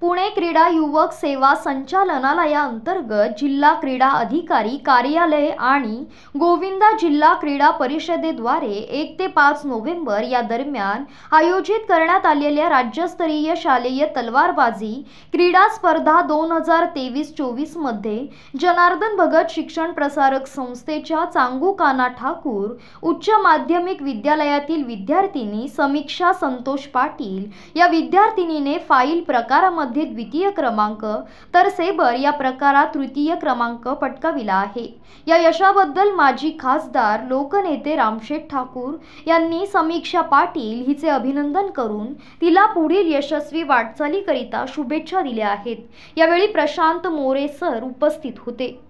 पुणे क्रीडा युवक सेवा संचालनालया अंतर्गत जिल्हा क्रीडा अधिकारी कार्यालय आणि गोविंदा जिल्हा क्रीडा परिषदेद्वारे एक ते पाच नोव्हेंबर या दरम्यान आयोजित करण्यात आलेल्या राज्यस्तरीय शालेय तलवारबाजी क्रीडा स्पर्धा दोन हजार तेवीस चोवीसमध्ये जनार्दन भगत शिक्षण प्रसारक संस्थेच्या चांगू काना ठाकूर उच्च माध्यमिक विद्यालयातील विद्यार्थिनी समीक्षा संतोष पाटील या विद्यार्थिनीने फाईल प्रकारामध्ये मध्ये द्वितीय क्रमांक तर सेबर या प्रकारात तृतीय क्रमांक पटकाविला आहे या यशाबद्दल माजी खासदार लोकनेते रामशेठ ठाकूर यांनी समीक्षा पाटील हिचे अभिनंदन करून तिला पुढील यशस्वी वाटचालीकरिता शुभेच्छा दिल्या आहेत यावेळी प्रशांत मोरे सर उपस्थित होते